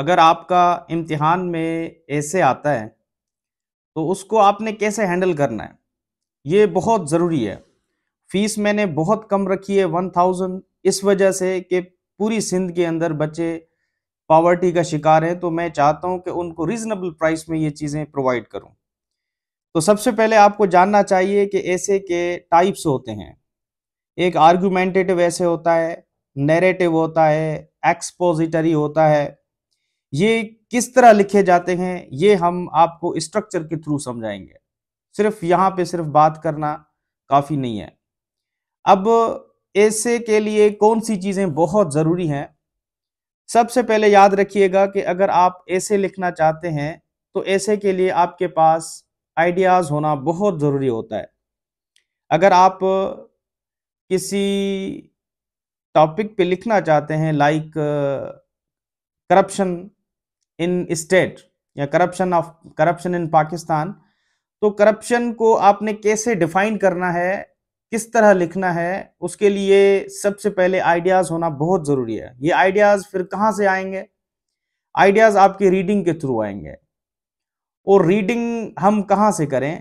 अगर आपका इम्तिहान में ऐसे आता है तो उसको आपने कैसे हैंडल करना है ये बहुत ज़रूरी है फीस मैंने बहुत कम रखी है वन थाउजेंड इस वजह से कि पूरी सिंध के अंदर बच्चे पावर्टी का शिकार हैं तो मैं चाहता हूं कि उनको रीज़नेबल प्राइस में ये चीज़ें प्रोवाइड करूं तो सबसे पहले आपको जानना चाहिए कि ऐसे के टाइप्स होते हैं एक आर्गूमेंटेटिव ऐसे होता है नेरेटिव होता है एक्सपोजिटरी होता है ये किस तरह लिखे जाते हैं ये हम आपको स्ट्रक्चर के थ्रू समझाएंगे सिर्फ यहाँ पे सिर्फ बात करना काफ़ी नहीं है अब ऐसे के लिए कौन सी चीज़ें बहुत ज़रूरी हैं सबसे पहले याद रखिएगा कि अगर आप ऐसे लिखना चाहते हैं तो ऐसे के लिए आपके पास आइडियाज़ होना बहुत ज़रूरी होता है अगर आप किसी टॉपिक पे लिखना चाहते हैं लाइक करप्शन इन स्टेट या corruption of corruption in Pakistan तो करप्शन को आपने कैसे डिफाइन करना है किस तरह लिखना है उसके लिए सबसे पहले आइडियाज़ होना बहुत ज़रूरी है ये आइडियाज़ फिर कहाँ से आएंगे आइडियाज़ आपकी रीडिंग के थ्रू आएंगे और रीडिंग हम कहाँ से करें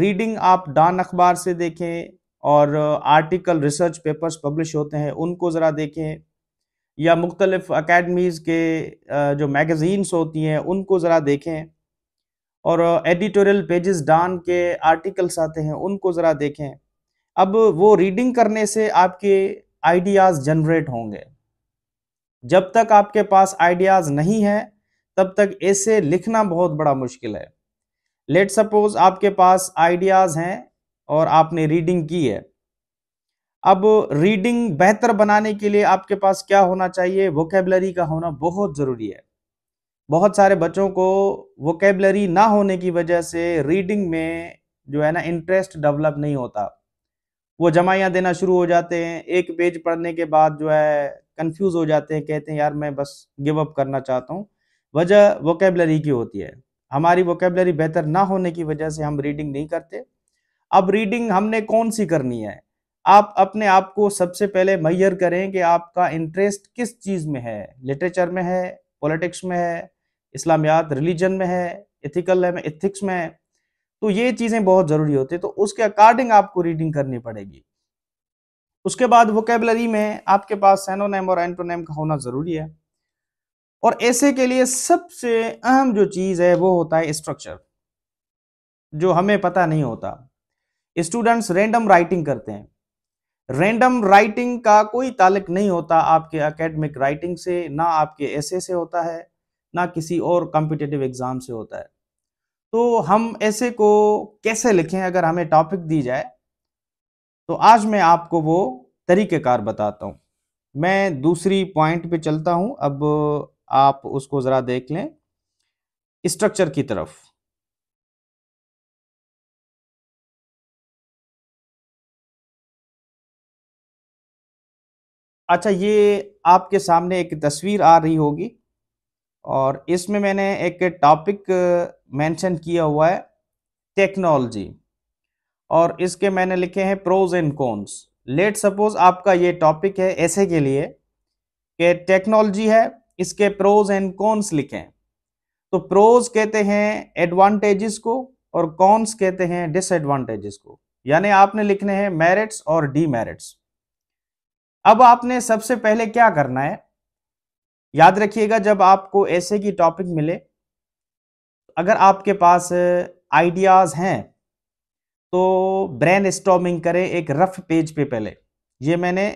रीडिंग आप डान अखबार से देखें और आर्टिकल रिसर्च पेपर्स पब्लिश होते हैं उनको ज़रा देखें या मुख्तलिफ अकेडमीज़ के जो मैगज़ीन्स होती हैं उनको ज़रा देखें और एडिटोरियल पेजेस डान के आर्टिकल्स आते हैं उनको ज़रा देखें अब वो रीडिंग करने से आपके आइडियाज़ जनरेट होंगे जब तक आपके पास आइडियाज़ नहीं है तब तक ऐसे लिखना बहुत बड़ा मुश्किल है लेट सपोज़ आपके पास आइडियाज़ हैं और आपने रीडिंग की है अब रीडिंग बेहतर बनाने के लिए आपके पास क्या होना चाहिए वोकेबलरी का होना बहुत ज़रूरी है बहुत सारे बच्चों को वोकेबलरी ना होने की वजह से रीडिंग में जो है ना इंटरेस्ट डेवलप नहीं होता वो जमाइयाँ देना शुरू हो जाते हैं एक पेज पढ़ने के बाद जो है कंफ्यूज हो जाते हैं कहते हैं यार मैं बस गिव अप करना चाहता हूँ वजह वोकेबलरी की होती है हमारी वोकेबलरी बेहतर ना होने की वजह से हम रीडिंग नहीं करते अब रीडिंग हमने कौन सी करनी है आप अपने आप को सबसे पहले मैयर करें कि आपका इंटरेस्ट किस चीज़ में है लिटरेचर में है पॉलिटिक्स में है इस्लामियात रिलीजन में है इथिकल है में इथिक्स में है तो ये चीज़ें बहुत ज़रूरी होती है तो उसके अकॉर्डिंग आपको रीडिंग करनी पड़ेगी उसके बाद वोकेबलरी में आपके पास सैनोनेम और एंटोनेम का होना ज़रूरी है और ऐसे के लिए सबसे अहम जो चीज़ है वो होता है स्ट्रक्चर जो हमें पता नहीं होता स्टूडेंट्स रेंडम राइटिंग करते हैं रैंडम राइटिंग का कोई ताल्लुक नहीं होता आपके एकेडमिक राइटिंग से ना आपके ऐसे से होता है ना किसी और कॉम्पिटेटिव एग्ज़ाम से होता है तो हम ऐसे को कैसे लिखें अगर हमें टॉपिक दी जाए तो आज मैं आपको वो तरीक़ेकार बताता हूँ मैं दूसरी पॉइंट पे चलता हूँ अब आप उसको ज़रा देख लें स्ट्रक्चर की तरफ अच्छा ये आपके सामने एक तस्वीर आ रही होगी और इसमें मैंने एक टॉपिक मेंशन किया हुआ है टेक्नोलॉजी और इसके मैंने लिखे हैं pros and cons let suppose आपका ये टॉपिक है ऐसे के लिए कि टेक्नोलॉजी है इसके प्रोज एंड कॉन्स लिखें तो प्रोज कहते हैं एडवांटेजेस को और कॉन्स कहते हैं डिसएडवांटेजेस को यानी आपने लिखने हैं मेरिट्स और डीमेरिट्स अब आपने सबसे पहले क्या करना है याद रखिएगा जब आपको ऐसे की टॉपिक मिले अगर आपके पास आइडियाज़ हैं तो ब्रेन स्टॉमिंग करें एक रफ पेज पे पहले ये मैंने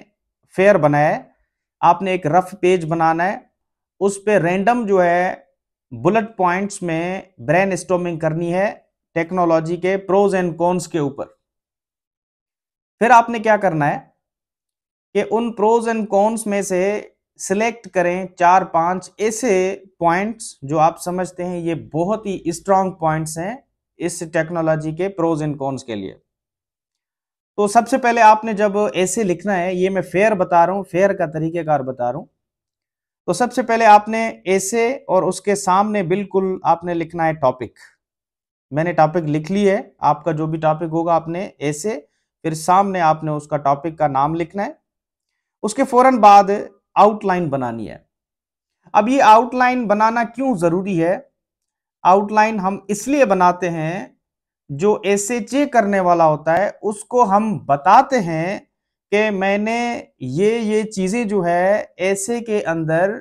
फेयर बनाया है आपने एक रफ पेज बनाना है उस पर रेंडम जो है बुलेट पॉइंट्स में ब्रेन स्टॉमिंग करनी है टेक्नोलॉजी के प्रोज एंड कॉन्स के ऊपर फिर आपने क्या करना है कि उन प्रोज एंड कॉन्स में से सिलेक्ट करें चार पांच ऐसे पॉइंट्स जो आप समझते हैं ये बहुत ही स्ट्रांग पॉइंट्स हैं इस टेक्नोलॉजी के प्रोज एंड कॉन्स के लिए तो सबसे पहले आपने जब ऐसे लिखना है ये मैं फेयर बता रहा हूँ फेयर का तरीकेकार बता रहा हूँ तो सबसे पहले आपने ऐसे और उसके सामने बिल्कुल आपने लिखना है टॉपिक मैंने टॉपिक लिख ली है आपका जो भी टॉपिक होगा आपने ऐसे फिर सामने आपने उसका टॉपिक का नाम लिखना है उसके फौरन बाद आउटलाइन बनानी है अब ये आउटलाइन बनाना क्यों ज़रूरी है आउटलाइन हम इसलिए बनाते हैं जो एस एच ए करने वाला होता है उसको हम बताते हैं कि मैंने ये ये चीज़ें जो है ऐसे के अंदर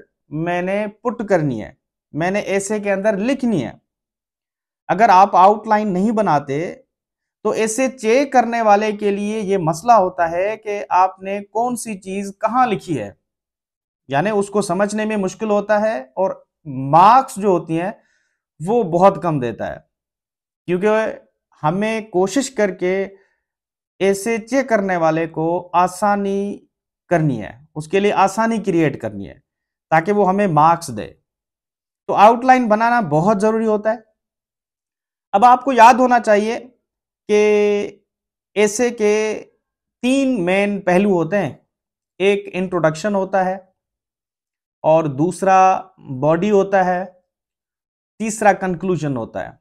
मैंने पुट करनी है मैंने ऐसे के अंदर लिखनी है अगर आप आउटलाइन नहीं बनाते तो ऐसे चेक करने वाले के लिए ये मसला होता है कि आपने कौन सी चीज कहाँ लिखी है यानी उसको समझने में मुश्किल होता है और मार्क्स जो होती हैं वो बहुत कम देता है क्योंकि हमें कोशिश करके ऐसे चेक करने वाले को आसानी करनी है उसके लिए आसानी क्रिएट करनी है ताकि वो हमें मार्क्स दे तो आउटलाइन बनाना बहुत ज़रूरी होता है अब आपको याद होना चाहिए कि ऐसे के तीन मेन पहलू होते हैं एक इंट्रोडक्शन होता है और दूसरा बॉडी होता है तीसरा कंक्लूजन होता है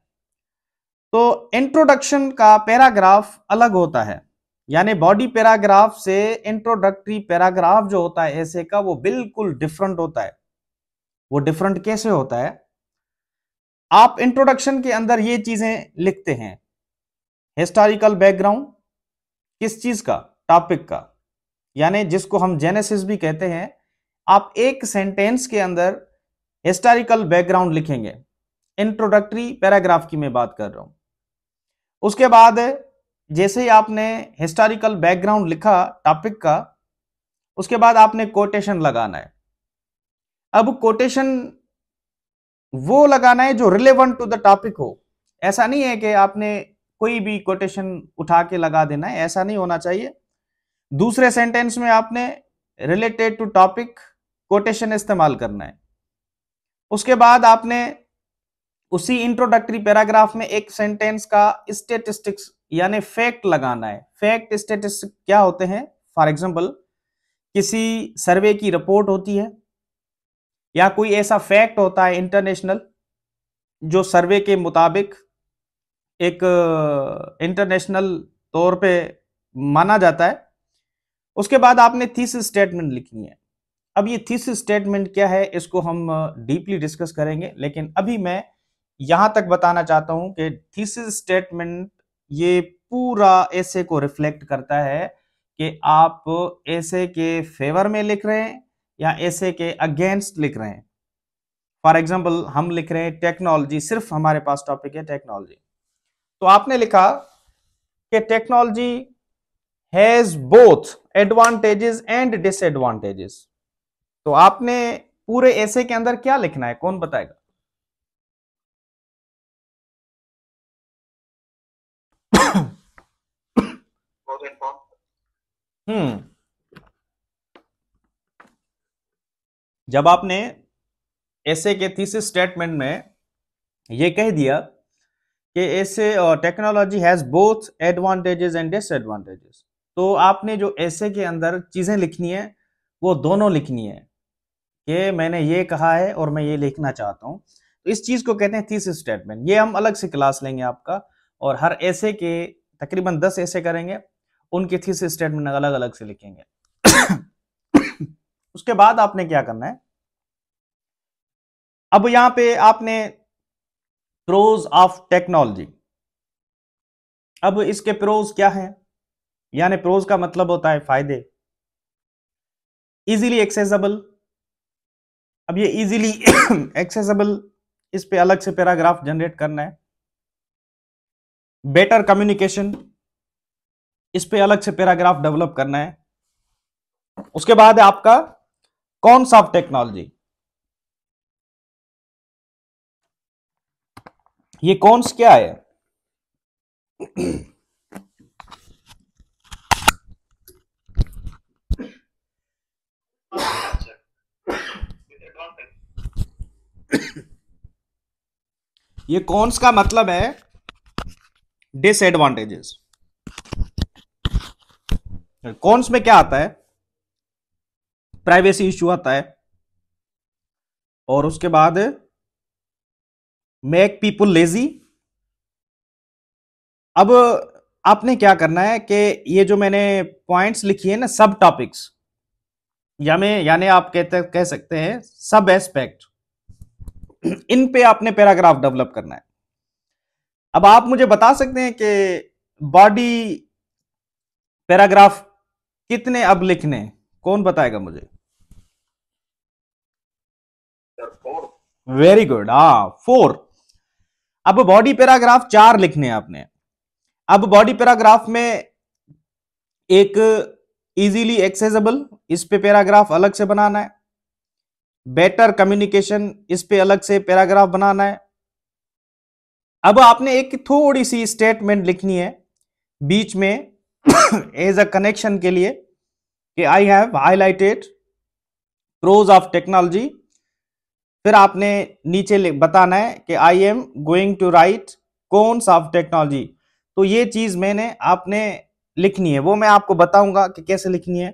तो इंट्रोडक्शन का पैराग्राफ अलग होता है यानी बॉडी पैराग्राफ से इंट्रोडक्टरी पैराग्राफ जो होता है ऐसे का वो बिल्कुल डिफरेंट होता है वो डिफरेंट कैसे होता है आप इंट्रोडक्शन के अंदर ये चीजें लिखते हैं हिस्टोरिकल बैकग्राउंड किस चीज का टॉपिक का यानी जिसको हम जेनेसिस भी कहते हैं आप एक सेंटेंस के अंदर हिस्टोरिकल बैकग्राउंड लिखेंगे इंट्रोडक्टरी पैराग्राफ की मैं बात कर रहा हूं उसके बाद जैसे ही आपने हिस्टोरिकल बैकग्राउंड लिखा टॉपिक का उसके बाद आपने कोटेशन लगाना है अब कोटेशन वो लगाना है जो रिलेवेंट टू द टॉपिक हो ऐसा नहीं है कि आपने कोई भी कोटेशन उठा के लगा देना है ऐसा नहीं होना चाहिए दूसरे सेंटेंस में आपने रिलेटेड टू टॉपिक कोटेशन इस्तेमाल करना है उसके बाद आपने उसी इंट्रोडक्टरी पैराग्राफ में एक सेंटेंस का स्टेटिस्टिक्स यानी फैक्ट लगाना है फैक्ट स्टेटिस्टिक क्या होते हैं फॉर एग्जाम्पल किसी सर्वे की रिपोर्ट होती है या कोई ऐसा फैक्ट होता है इंटरनेशनल जो सर्वे के मुताबिक एक इंटरनेशनल तौर पे माना जाता है उसके बाद आपने थीस स्टेटमेंट लिखी है अब ये थीस स्टेटमेंट क्या है इसको हम डीपली डिस्कस करेंगे लेकिन अभी मैं यहां तक बताना चाहता हूं कि थीसिस स्टेटमेंट ये पूरा ऐसे को रिफ्लेक्ट करता है कि आप ऐसे के फेवर में लिख रहे हैं या ऐसे के अगेंस्ट लिख रहे हैं फॉर एग्जाम्पल हम लिख रहे हैं टेक्नोलॉजी सिर्फ हमारे पास टॉपिक है टेक्नोलॉजी तो आपने लिखा कि technology has both advantages and disadvantages तो आपने पूरे ऐसे के अंदर क्या लिखना है कौन बताएगा हम्म जब आपने ऐसे के थीसिस स्टेटमेंट में यह कह दिया कि ऐसे technology has both advantages and disadvantages तो आपने जो ऐसे के अंदर चीज़ें लिखनी है वो दोनों लिखनी है कि मैंने ये कहा है और मैं ये लिखना चाहता हूँ तो इस चीज़ को कहते हैं थीसिस स्टेटमेंट ये हम अलग से क्लास लेंगे आपका और हर ऐसे के तकरीबन दस ऐसे करेंगे उनके थीसिस स्टेटमेंट अलग अलग से लिखेंगे उसके बाद आपने क्या करना है अब यहां पे आपने प्रोज ऑफ टेक्नोलॉजी अब इसके प्रोज क्या है यानी प्रोज का मतलब होता है फायदे इजीली एक्सेसिबल अब ये इजीली एक्सेसिबल इस पे अलग से पैराग्राफ जनरेट करना है बेटर कम्युनिकेशन इस पे अलग से पैराग्राफ डेवलप करना है उसके बाद है आपका कौन ऑफ टेक्नोलॉजी ये कॉन्स क्या है ये कॉन्स का मतलब है डिसएडवांटेजेस कॉन्स में क्या आता है प्राइवेसी इश्यू आता है और उसके बाद मेक पीपुल लेजी अब आपने क्या करना है कि ये जो मैंने पॉइंट्स लिखी है ना सब टॉपिक्स या में यानी आप कहते कह सकते हैं सब एस्पेक्ट इन पे आपने पैराग्राफ डेवलप करना है अब आप मुझे बता सकते हैं कि बॉडी पैराग्राफ कितने अब लिखने कौन बताएगा मुझे वेरी गुड हाँ फोर अब बॉडी पैराग्राफ चार लिखने हैं आपने अब बॉडी पैराग्राफ में एक इजीली एक्सेसिबल इस पे पैराग्राफ अलग से बनाना है बेटर कम्युनिकेशन इस पे अलग से पैराग्राफ बनाना है अब आपने एक थोड़ी सी स्टेटमेंट लिखनी है बीच में एज अ कनेक्शन के लिए कि I have highlighted pros of technology फिर आपने नीचे बताना है कि I am going to write cons of technology तो ये चीज मैंने आपने लिखनी है वो मैं आपको बताऊंगा कि कैसे लिखनी है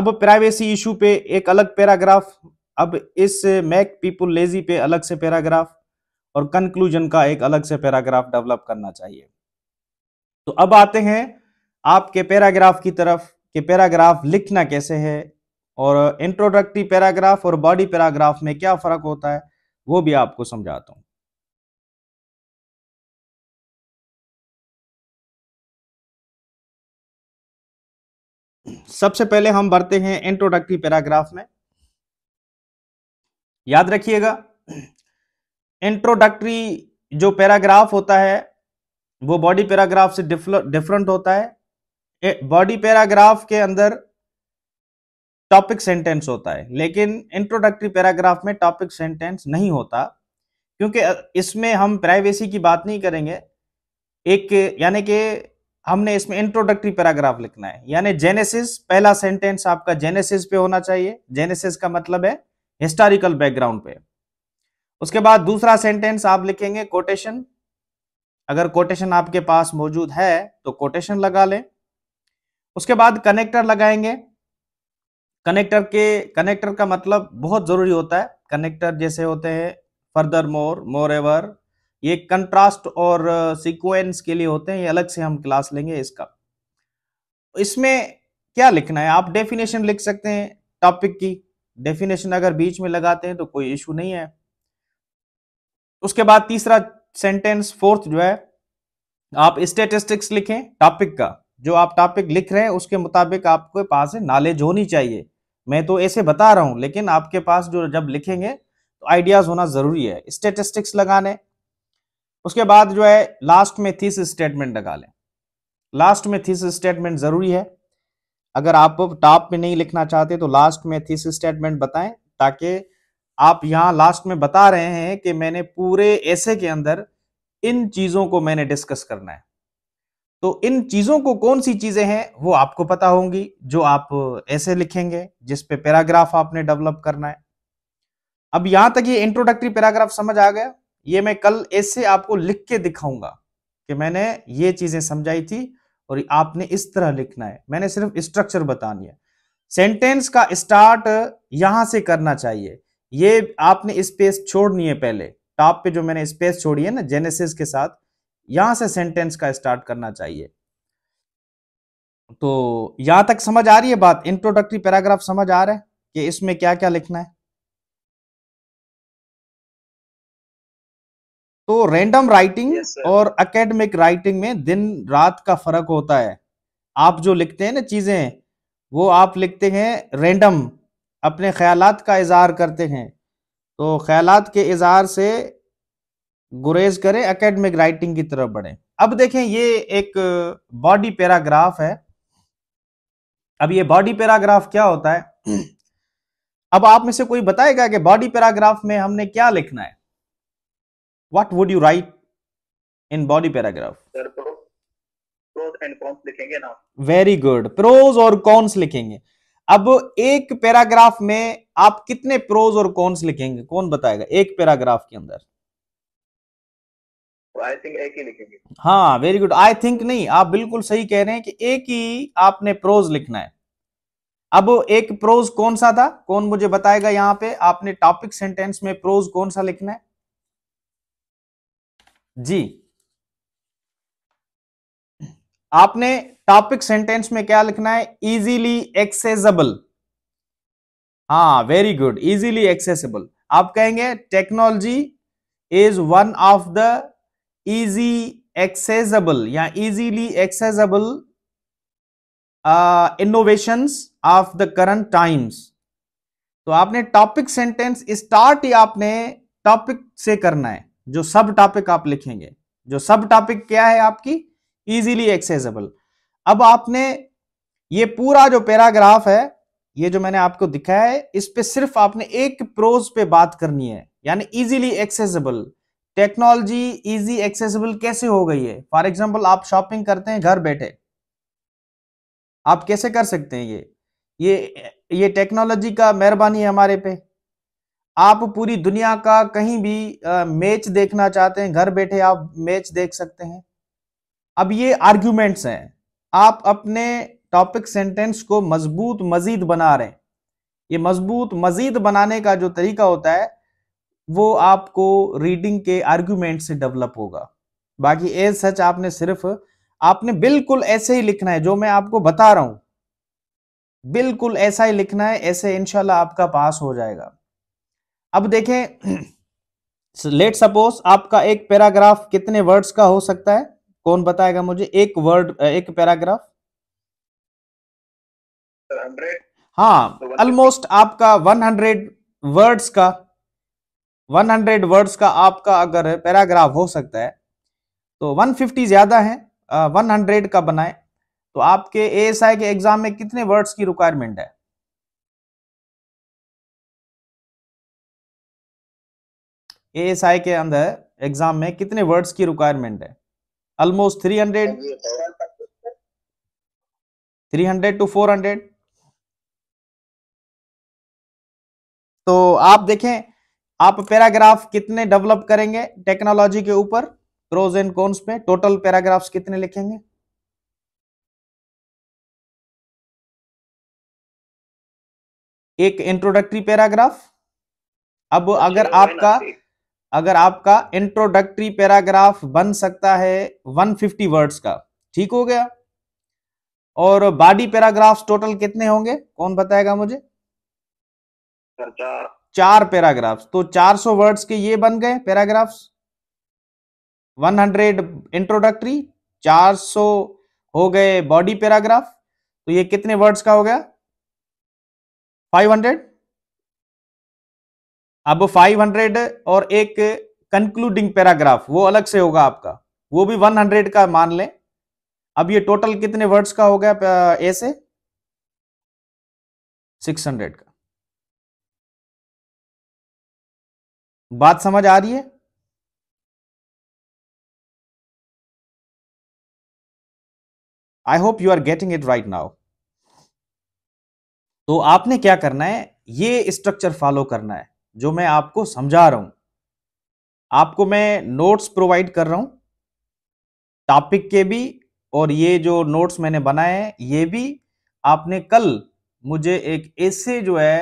अब प्राइवेसी इशू पे एक अलग पैराग्राफ अब इस मैक पीपुल लेजी पे अलग से पैराग्राफ और कंक्लूजन का एक अलग से पैराग्राफ डेवलप करना चाहिए तो अब आते हैं आपके पैराग्राफ की तरफ कि पैराग्राफ लिखना कैसे है और इंट्रोडक्टरी पैराग्राफ और बॉडी पैराग्राफ में क्या फ़र्क होता है वो भी आपको समझाता हूं सबसे पहले हम बढ़ते हैं इंट्रोडक्टरी पैराग्राफ में याद रखिएगा इंट्रोडक्टरी जो पैराग्राफ होता है वो बॉडी पैराग्राफ से डिफरेंट होता है बॉडी पैराग्राफ के अंदर टॉपिक सेंटेंस होता है लेकिन इंट्रोडक्टरी पैराग्राफ में टॉपिक सेंटेंस नहीं होता क्योंकि इसमें हम प्राइवेसी की बात नहीं करेंगे एक यानी कि हमने इसमें इंट्रोडक्टरी पैराग्राफ लिखना है यानी जेनेसिस पहला सेंटेंस आपका जेनेसिस पे होना चाहिए जेनेसिस का मतलब है हिस्टोरिकल बैकग्राउंड पे उसके बाद दूसरा सेंटेंस आप लिखेंगे कोटेशन अगर कोटेशन आपके पास मौजूद है तो कोटेशन लगा लें उसके बाद कनेक्टर लगाएंगे कनेक्टर के कनेक्टर का मतलब बहुत जरूरी होता है कनेक्टर जैसे होते हैं फर्दर मोर मोर एवर ये कंट्रास्ट और सीक्वेंस uh, के लिए होते हैं ये अलग से हम क्लास लेंगे इसका इसमें क्या लिखना है आप डेफिनेशन लिख सकते हैं टॉपिक की डेफिनेशन अगर बीच में लगाते हैं तो कोई इशू नहीं है उसके बाद तीसरा सेंटेंस फोर्थ जो है आप स्टेटिस्टिक्स लिखें टॉपिक का जो आप टॉपिक लिख रहे हैं उसके मुताबिक आपके पास नॉलेज होनी चाहिए मैं तो ऐसे बता रहा हूं लेकिन आपके पास जो जब लिखेंगे तो आइडियाज होना जरूरी है स्टेटिस्टिक्स लगाने उसके बाद जो है लास्ट में थीस स्टेटमेंट लगा लें लास्ट में थीस स्टेटमेंट जरूरी है अगर आप टॉप में नहीं लिखना चाहते तो लास्ट में थीस स्टेटमेंट बताएं ताकि आप यहाँ लास्ट में बता रहे हैं कि मैंने पूरे ऐसे के अंदर इन चीज़ों को मैंने डिस्कस करना है तो इन चीज़ों को कौन सी चीज़ें हैं वो आपको पता होंगी जो आप ऐसे लिखेंगे जिस पे पैराग्राफ आपने डेवलप करना है अब यहां तक ये इंट्रोडक्टरी पैराग्राफ समझ आ गया ये मैं कल ऐसे आपको लिख के दिखाऊंगा कि मैंने ये चीज़ें समझाई थी और आपने इस तरह लिखना है मैंने सिर्फ स्ट्रक्चर बतानी है सेंटेंस का स्टार्ट यहां से करना चाहिए ये आपने स्पेस छोड़नी है पहले टॉप पे जो मैंने स्पेस छोड़ी है ना जेनेसिस के साथ यहां से सेंटेंस का स्टार्ट करना चाहिए तो यहां तक समझ आ रही है बात इंट्रोडक्टरी पैराग्राफ समझ आ रहा है कि इसमें क्या क्या लिखना है तो रैंडम राइटिंग yes, और एकेडमिक राइटिंग में दिन रात का फर्क होता है आप जो लिखते हैं ना चीजें वो आप लिखते हैं रैंडम अपने ख्यालात का इजहार करते हैं तो ख्यालात के इजहार से गुरेज करें एकेडमिक राइटिंग की तरफ बढ़े अब देखें ये एक बॉडी पैराग्राफ है अब ये बॉडी पैराग्राफ क्या होता है अब आप में से कोई बताएगा कि बॉडी पैराग्राफ में हमने क्या लिखना है what would you write in body paragraph लिखेंगे ना वेरी गुड प्रोज और कॉन्स लिखेंगे अब एक पैराग्राफ में आप कितने प्रोज और कॉन्स लिखेंगे कौन बताएगा एक पैराग्राफ के अंदर हाँ वेरी गुड आई थिंक नहीं आप बिल्कुल सही कह रहे हैं कि एक ही आपने प्रोज लिखना है अब एक प्रोज कौन सा था कौन मुझे बताएगा यहाँ पे आपने टॉपिक सेंटेंस में प्रोज कौन सा लिखना है जी आपने टॉपिक सेंटेंस में क्या लिखना है इजीली एक्सेसिबल हाँ वेरी गुड इजीली एक्सेसिबल आप कहेंगे technology is one of the easy accessible या easily accessible innovations of the current times तो आपने टॉपिक सेंटेंस स्टार्ट ही आपने टॉपिक से करना है जो सब टॉपिक आप लिखेंगे जो सब टॉपिक क्या है आपकी इजीली एक्सेजबल अब आपने ये पूरा जो पैराग्राफ है ये जो मैंने आपको दिखाया है इस पे सिर्फ आपने एक प्रोज पे बात करनी है यानी easily accessible technology easy accessible कैसे हो गई है फॉर एग्जाम्पल आप शॉपिंग करते हैं घर बैठे आप कैसे कर सकते हैं ये ये ये टेक्नोलॉजी का मेहरबानी है हमारे पे आप पूरी दुनिया का कहीं भी आ, मैच देखना चाहते हैं घर बैठे आप मैच देख सकते हैं अब ये आर्ग्यूमेंट्स हैं आप अपने टॉपिक सेंटेंस को मजबूत मजीद बना रहे हैं ये मजबूत मजीद बनाने का जो तरीका होता है वो आपको रीडिंग के आर्ग्यूमेंट से डेवलप होगा बाकी एज सच आपने सिर्फ आपने बिल्कुल ऐसे ही लिखना है जो मैं आपको बता रहा हूं बिल्कुल ऐसा ही लिखना है ऐसे इनशाला आपका पास हो जाएगा अब देखें लेट सपोज आपका एक पैराग्राफ कितने वर्ड्स का हो सकता है कौन बताएगा मुझे एक वर्ड एक पैराग्राफ हाँ ऑलमोस्ट तो मतलब आपका वन हंड्रेड वर्ड्स का 100 वर्ड्स का आपका अगर पैराग्राफ हो सकता है तो 150 ज़्यादा है वन हंड्रेड का बनाए तो आपके ए के एग्जाम में कितने वर्ड्स की रिक्वायरमेंट है ए के अंदर एग्जाम में कितने वर्ड्स की रिक्वायरमेंट है almost three hundred three hundred to four hundred तो आप देखें आप पैराग्राफ कितने डेवलप करेंगे टेक्नोलॉजी के ऊपर प्रोज एंड कॉन्स में टोटल पैराग्राफ्स कितने लिखेंगे एक इंट्रोडक्टरी पैराग्राफ अब अगर आपका अगर आपका इंट्रोडक्टरी पैराग्राफ बन सकता है 150 वर्ड्स का ठीक हो गया और बॉडी पैराग्राफ्स टोटल कितने होंगे कौन बताएगा मुझे चार पैराग्राफ्स तो 400 वर्ड्स के ये बन गए पैराग्राफ्स 100 इंट्रोडक्टरी 400 हो गए बॉडी पैराग्राफ तो ये कितने वर्ड्स का हो गया 500 अब 500 और एक कंक्लूडिंग पैराग्राफ वो अलग से होगा आपका वो भी 100 का मान लें अब ये टोटल कितने वर्ड्स का हो गया ऐसे 600 का बात समझ आ रही है I hope you are getting it right now तो आपने क्या करना है ये स्ट्रक्चर फॉलो करना है जो मैं आपको समझा रहा हूं आपको मैं नोट्स प्रोवाइड कर रहा हूं टॉपिक के भी और ये जो नोट्स मैंने बनाए हैं ये भी आपने कल मुझे एक ऐसे जो है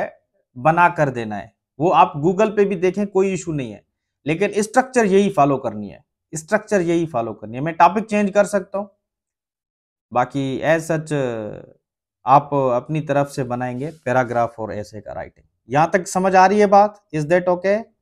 बना कर देना है वो आप गूगल पे भी देखें कोई इशू नहीं है लेकिन स्ट्रक्चर यही फॉलो करनी है स्ट्रक्चर यही फॉलो करनी है मैं टॉपिक चेंज कर सकता हूँ बाकी एज सच आप अपनी तरफ से बनाएंगे पैराग्राफ और ऐसे का राइटिंग यहाँ तक समझ आ रही है बात इज देट ओके